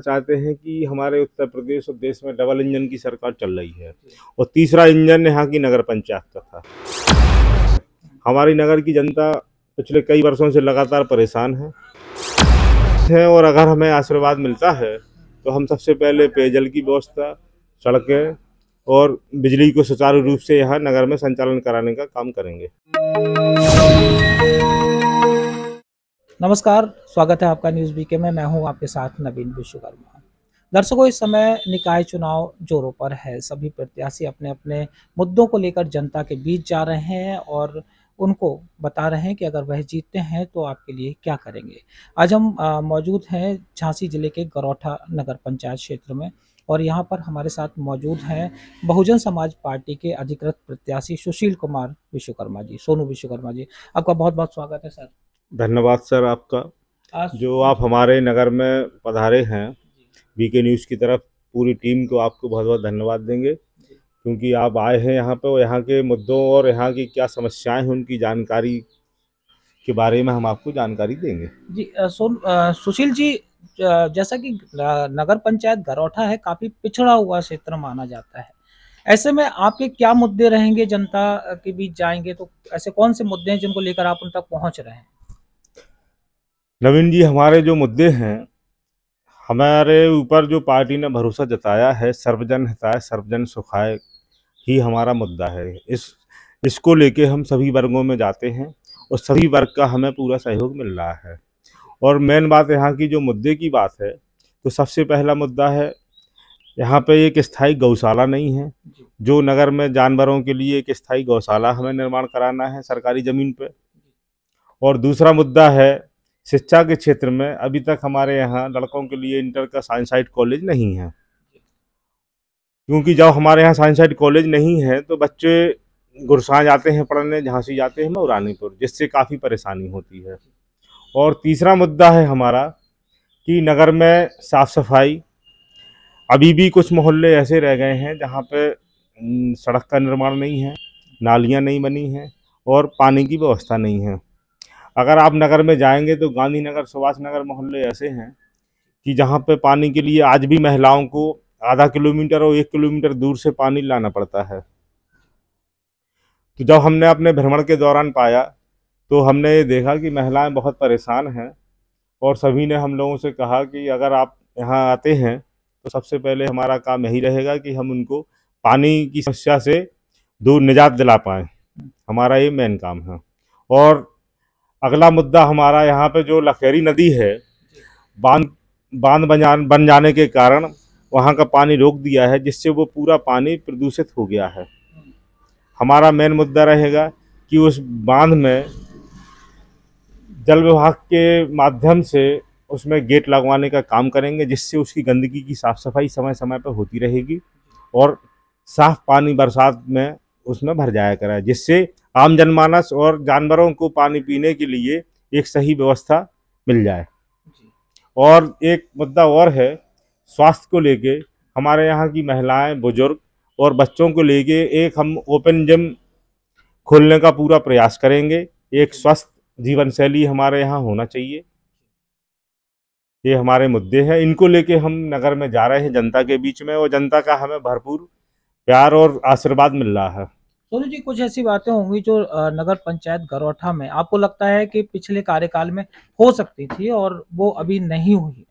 चाहते हैं कि हमारे उत्तर प्रदेश और देश में डबल इंजन की सरकार चल रही है और तीसरा इंजन यहाँ की नगर पंचायत का था हमारी नगर की जनता पिछले कई वर्षों से लगातार परेशान है और अगर हमें आशीर्वाद मिलता है तो हम सबसे पहले पेयजल की व्यवस्था सड़कें और बिजली को सुचारू रूप से यहाँ नगर में संचालन कराने का काम करेंगे नमस्कार स्वागत है आपका न्यूज़ बीके में मैं हूं आपके साथ नवीन विश्वकर्मा दर्शकों इस समय निकाय चुनाव जोरों पर है सभी प्रत्याशी अपने अपने मुद्दों को लेकर जनता के बीच जा रहे हैं और उनको बता रहे हैं कि अगर वह जीतते हैं तो आपके लिए क्या करेंगे आज हम मौजूद हैं झांसी ज़िले के गरौठा नगर पंचायत क्षेत्र में और यहाँ पर हमारे साथ मौजूद हैं बहुजन समाज पार्टी के अधिकृत प्रत्याशी सुशील कुमार विश्वकर्मा जी सोनू विश्वकर्मा जी आपका बहुत बहुत स्वागत है सर धन्यवाद सर आपका जो आप हमारे नगर में पधारे हैं के न्यूज़ की तरफ पूरी टीम को आपको बहुत बहुत धन्यवाद देंगे क्योंकि आप आए हैं यहाँ पर और यहाँ के मुद्दों और यहाँ की क्या समस्याएं हैं उनकी जानकारी के बारे में हम आपको जानकारी देंगे जी सुन सुशील जी जैसा कि नगर पंचायत गरौठा है काफ़ी पिछड़ा हुआ क्षेत्र माना जाता है ऐसे में आपके क्या मुद्दे रहेंगे जनता के बीच जाएंगे तो ऐसे कौन से मुद्दे हैं जिनको लेकर आप उन तक पहुँच रहे हैं नवीन जी हमारे जो मुद्दे हैं हमारे ऊपर जो पार्टी ने भरोसा जताया है सर्वजन हिताय सर्वजन सुखाय ही हमारा मुद्दा है इस इसको लेके हम सभी वर्गों में जाते हैं और सभी वर्ग का हमें पूरा सहयोग मिल रहा है और मेन बात यहाँ की जो मुद्दे की बात है तो सबसे पहला मुद्दा है यहाँ पे एक स्थायी गौशाला नहीं है जो नगर में जानवरों के लिए एक स्थायी गौशाला हमें निर्माण कराना है सरकारी ज़मीन पर और दूसरा मुद्दा है शिक्षा के क्षेत्र में अभी तक हमारे यहाँ लड़कों के लिए इंटर का साइंस साइड कॉलेज नहीं है क्योंकि जब हमारे यहाँ साइंस साइड कॉलेज नहीं है तो बच्चे गुरसा जाते हैं पढ़ने झांसी जाते हैं मौरानीपुर जिससे काफ़ी परेशानी होती है और तीसरा मुद्दा है हमारा कि नगर में साफ़ सफाई अभी भी कुछ मोहल्ले ऐसे रह गए हैं जहाँ पर सड़क का निर्माण नहीं है नालियाँ नहीं बनी हैं और पानी की व्यवस्था नहीं है अगर आप नगर में जाएंगे तो गांधीनगर सुभाष नगर मोहल्ले ऐसे हैं कि जहाँ पे पानी के लिए आज भी महिलाओं को आधा किलोमीटर और एक किलोमीटर दूर से पानी लाना पड़ता है तो जब हमने अपने भ्रमण के दौरान पाया तो हमने ये देखा कि महिलाएं बहुत परेशान हैं और सभी ने हम लोगों से कहा कि अगर आप यहाँ आते हैं तो सबसे पहले हमारा काम यही रहेगा कि हम उनको पानी की समस्या से दूर निजात दिला पाएँ हमारा ये मेन काम है और अगला मुद्दा हमारा यहाँ पे जो लखेरी नदी है बांध बांध बन बन जाने के कारण वहाँ का पानी रोक दिया है जिससे वो पूरा पानी प्रदूषित हो गया है हमारा मेन मुद्दा रहेगा कि उस बांध में जल विभाग के माध्यम से उसमें गेट लगवाने का काम करेंगे जिससे उसकी गंदगी की साफ़ सफाई समय समय पर होती रहेगी और साफ़ पानी बरसात में उसमें भर जाया करा जिससे आम जनमानस और जानवरों को पानी पीने के लिए एक सही व्यवस्था मिल जाए और एक मुद्दा और है स्वास्थ्य को लेके हमारे यहाँ की महिलाएं बुजुर्ग और बच्चों को लेके एक हम ओपन जिम खोलने का पूरा प्रयास करेंगे एक स्वस्थ जीवन शैली हमारे यहाँ होना चाहिए ये हमारे मुद्दे हैं इनको लेके हम नगर में जा रहे हैं जनता के बीच में और जनता का हमें भरपूर प्यार और आशीर्वाद मिल रहा है सोनू जी कुछ ऐसी बातें होंगी जो नगर पंचायत गरौठा में आपको लगता है कि पिछले कार्यकाल में हो सकती थी और वो अभी नहीं हुई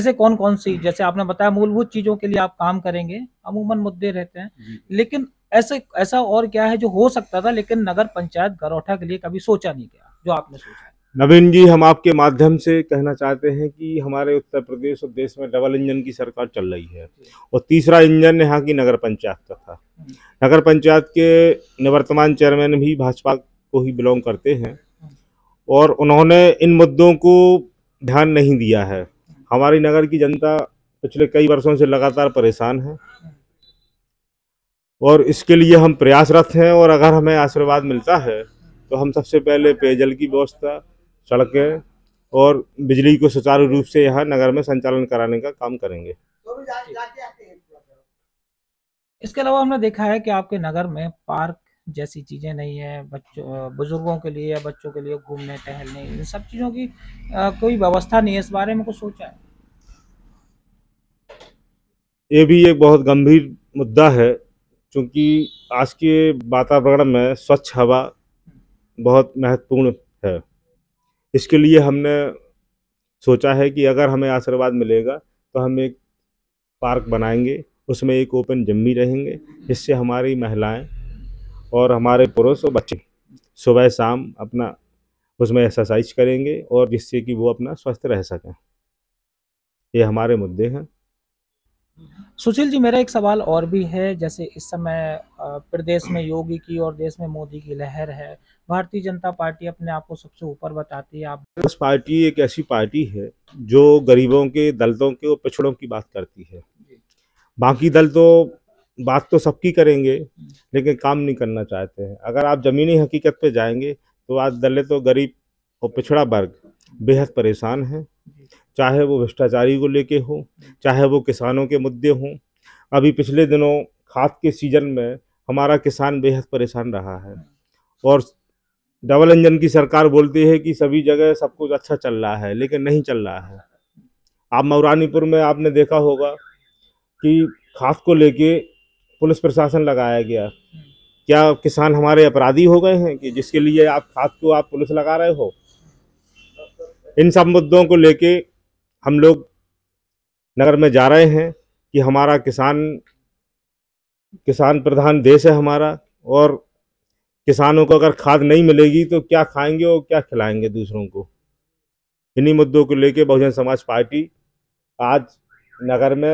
ऐसे कौन कौन सी जैसे आपने बताया मूलभूत चीजों के लिए आप काम करेंगे अमूमन मुद्दे रहते हैं लेकिन ऐसे ऐसा और क्या है जो हो सकता था लेकिन नगर पंचायत गरौठा के लिए कभी सोचा नहीं गया जो आपने सोचा नवीन जी हम आपके माध्यम से कहना चाहते हैं कि हमारे उत्तर प्रदेश और देश में डबल इंजन की सरकार चल रही है और तीसरा इंजन यहाँ की नगर पंचायत का था नगर पंचायत के निवर्तमान चेयरमैन भी भाजपा को ही बिलोंग करते हैं और उन्होंने इन मुद्दों को ध्यान नहीं दिया है हमारी नगर की जनता पिछले कई वर्षों से लगातार परेशान है और इसके लिए हम प्रयासरत हैं और अगर हमें आशीर्वाद मिलता है तो हम सबसे पहले पेयजल की व्यवस्था सड़कें और बिजली को सुचारू रूप से यहाँ नगर में संचालन कराने का काम करेंगे इसके अलावा हमने देखा है कि आपके नगर में पार्क जैसी चीज़ें नहीं है बच्चों बुजुर्गों के लिए या बच्चों के लिए घूमने टहलने इन सब चीज़ों की आ, कोई व्यवस्था नहीं है इस बारे में कुछ सोचा है ये भी एक बहुत गंभीर मुद्दा है क्योंकि आज के वातावरण में स्वच्छ हवा बहुत महत्वपूर्ण इसके लिए हमने सोचा है कि अगर हमें आशीर्वाद मिलेगा तो हम एक पार्क बनाएंगे उसमें एक ओपन जिम भी रहेंगे जिससे हमारी महिलाएं और हमारे पुरुष और बच्चे सुबह शाम अपना उसमें एक्सरसाइज करेंगे और जिससे कि वो अपना स्वस्थ रह सकें ये हमारे मुद्दे हैं सुशील जी मेरा एक सवाल और भी है जैसे इस समय प्रदेश में योगी की और देश में मोदी की लहर है भारतीय जनता पार्टी अपने आप को सबसे ऊपर बताती है आप कांग्रेस पार्टी एक ऐसी पार्टी है जो गरीबों के दलितों के और पिछड़ों की बात करती है बाकी दल तो बात तो सबकी करेंगे लेकिन काम नहीं करना चाहते हैं अगर आप ज़मीनी हकीकत पे जाएंगे तो आज दलित तो गरीब और पिछड़ा वर्ग बेहद परेशान है चाहे वो भ्रष्टाचारी को लेके हो चाहे वो किसानों के मुद्दे हों अभी पिछले दिनों खाद के सीजन में हमारा किसान बेहद परेशान रहा है और डबल इंजन की सरकार बोलती है कि सभी जगह सब कुछ अच्छा चल रहा है लेकिन नहीं चल रहा है आप मौरानीपुर में आपने देखा होगा कि खाद को लेके पुलिस प्रशासन लगाया गया क्या किसान हमारे अपराधी हो गए हैं कि जिसके लिए आप खाद को आप पुलिस लगा रहे हो इन सब मुद्दों को लेके हम लोग नगर में जा रहे हैं कि हमारा किसान किसान प्रधान देश है हमारा और किसानों को अगर खाद नहीं मिलेगी तो क्या खाएंगे और क्या खिलाएंगे दूसरों को इन्हीं मुद्दों को लेकर बहुजन समाज पार्टी आज नगर में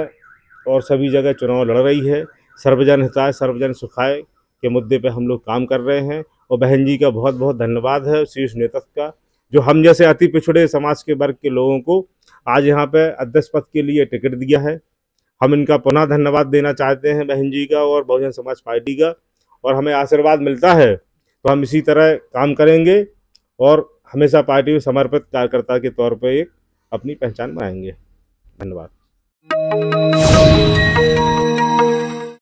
और सभी जगह चुनाव लड़ रही है सर्वजन हिताय सर्वजन सुखाए के मुद्दे पे हम लोग काम कर रहे हैं और बहन जी का बहुत बहुत धन्यवाद है शीर्ष नेतृत्व का जो हम जैसे अति पिछड़े समाज के वर्ग के लोगों को आज यहाँ पर अध्यक्ष पद के लिए टिकट दिया है हम इनका पुनः धन्यवाद देना चाहते हैं बहन जी का और बहुजन समाज पार्टी का और हमें आशीर्वाद मिलता है तो हम इसी तरह काम करेंगे और हमेशा पार्टी में समर्पित कार्यकर्ता के तौर पर एक अपनी पहचान बनाएंगे धन्यवाद